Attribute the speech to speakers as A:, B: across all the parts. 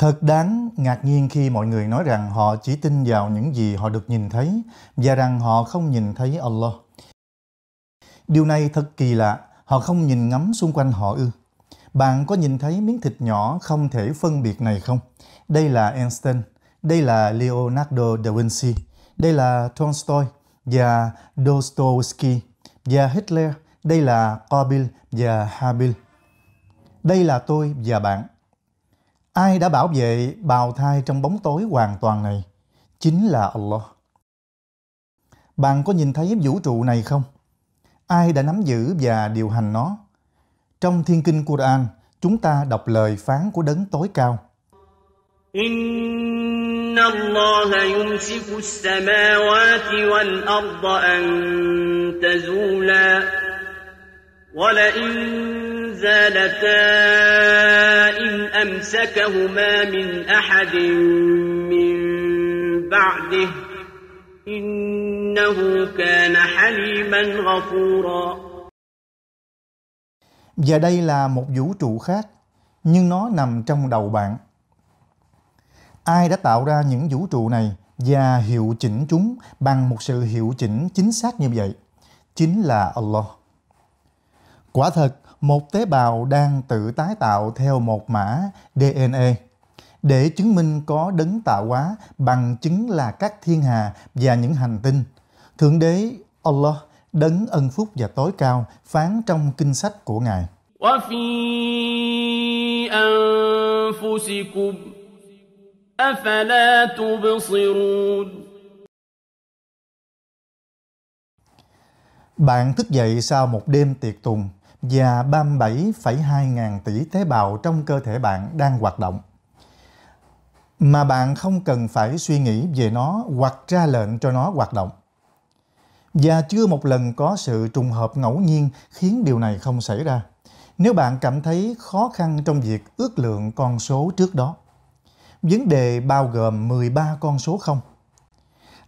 A: Thật đáng ngạc nhiên khi mọi người nói rằng họ chỉ tin vào những gì họ được nhìn thấy và rằng họ không nhìn thấy Allah. Điều này thật kỳ lạ, họ không nhìn ngắm xung quanh họ ư. Bạn có nhìn thấy miếng thịt nhỏ không thể phân biệt này không? Đây là Einstein, đây là Leonardo da Vinci, đây là Tolstoy và Dostoevsky và Hitler, đây là Kobil và Habil. Đây là tôi và bạn. Ai đã bảo vệ bào thai trong bóng tối hoàn toàn này? Chính là Allah. Bạn có nhìn thấy vũ trụ này không? Ai đã nắm giữ và điều hành nó? Trong Thiên Kinh Quran, chúng ta đọc lời phán của đấng tối cao. إن أمسكهما من أحد من بعده إنه كان حليما غفورا Và đây là một vũ trụ khác, nhưng nó nằm trong đầu bạn. Ai đã tạo ra những vũ trụ này và hiệu chỉnh chúng bằng một sự hiệu chỉnh chính xác như vậy? Chính là Allah. Quả thật, một tế bào đang tự tái tạo theo một mã DNA. Để chứng minh có đấng tạo hóa, bằng chứng là các thiên hà và những hành tinh. Thượng đế Allah, đấng ân phúc và tối cao, phán trong kinh sách của Ngài. Bạn thức dậy sau một đêm tiệc tùng, và 37,2 ngàn tỷ tế bào trong cơ thể bạn đang hoạt động. Mà bạn không cần phải suy nghĩ về nó hoặc ra lệnh cho nó hoạt động. Và chưa một lần có sự trùng hợp ngẫu nhiên khiến điều này không xảy ra. Nếu bạn cảm thấy khó khăn trong việc ước lượng con số trước đó, vấn đề bao gồm 13 con số không.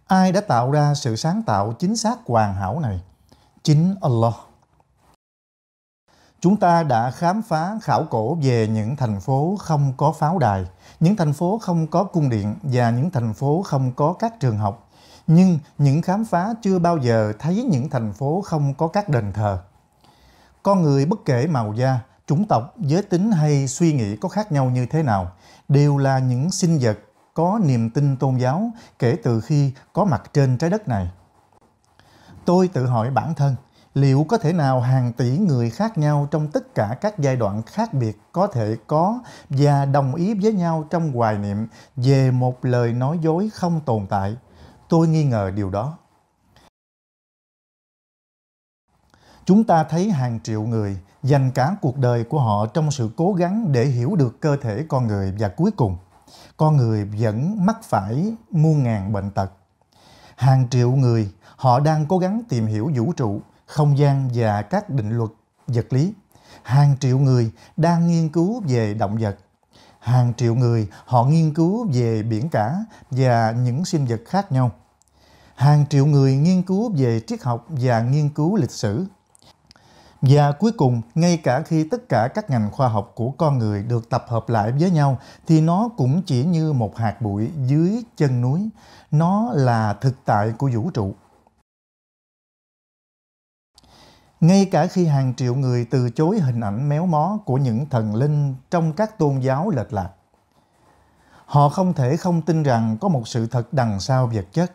A: Ai đã tạo ra sự sáng tạo chính xác hoàn hảo này? Chính Allah. Chúng ta đã khám phá khảo cổ về những thành phố không có pháo đài, những thành phố không có cung điện và những thành phố không có các trường học. Nhưng những khám phá chưa bao giờ thấy những thành phố không có các đền thờ. Con người bất kể màu da, chủng tộc, giới tính hay suy nghĩ có khác nhau như thế nào, đều là những sinh vật có niềm tin tôn giáo kể từ khi có mặt trên trái đất này. Tôi tự hỏi bản thân, liệu có thể nào hàng tỷ người khác nhau trong tất cả các giai đoạn khác biệt có thể có và đồng ý với nhau trong hoài niệm về một lời nói dối không tồn tại tôi nghi ngờ điều đó chúng ta thấy hàng triệu người dành cả cuộc đời của họ trong sự cố gắng để hiểu được cơ thể con người và cuối cùng con người vẫn mắc phải muôn ngàn bệnh tật hàng triệu người họ đang cố gắng tìm hiểu vũ trụ không gian và các định luật vật lý. Hàng triệu người đang nghiên cứu về động vật. Hàng triệu người họ nghiên cứu về biển cả và những sinh vật khác nhau. Hàng triệu người nghiên cứu về triết học và nghiên cứu lịch sử. Và cuối cùng, ngay cả khi tất cả các ngành khoa học của con người được tập hợp lại với nhau thì nó cũng chỉ như một hạt bụi dưới chân núi. Nó là thực tại của vũ trụ. Ngay cả khi hàng triệu người từ chối hình ảnh méo mó của những thần linh trong các tôn giáo lệch lạc, họ không thể không tin rằng có một sự thật đằng sau vật chất.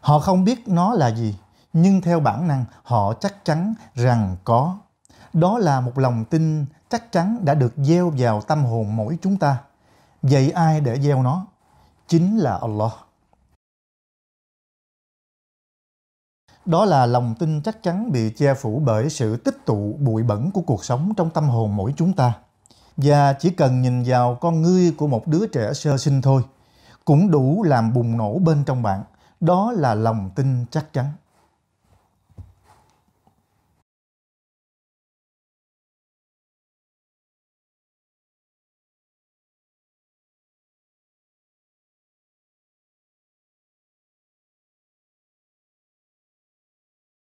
A: Họ không biết nó là gì, nhưng theo bản năng họ chắc chắn rằng có. Đó là một lòng tin chắc chắn đã được gieo vào tâm hồn mỗi chúng ta. Vậy ai để gieo nó? Chính là Allah. Đó là lòng tin chắc chắn bị che phủ bởi sự tích tụ bụi bẩn của cuộc sống trong tâm hồn mỗi chúng ta. Và chỉ cần nhìn vào con ngươi của một đứa trẻ sơ sinh thôi, cũng đủ làm bùng nổ bên trong bạn. Đó là lòng tin chắc chắn.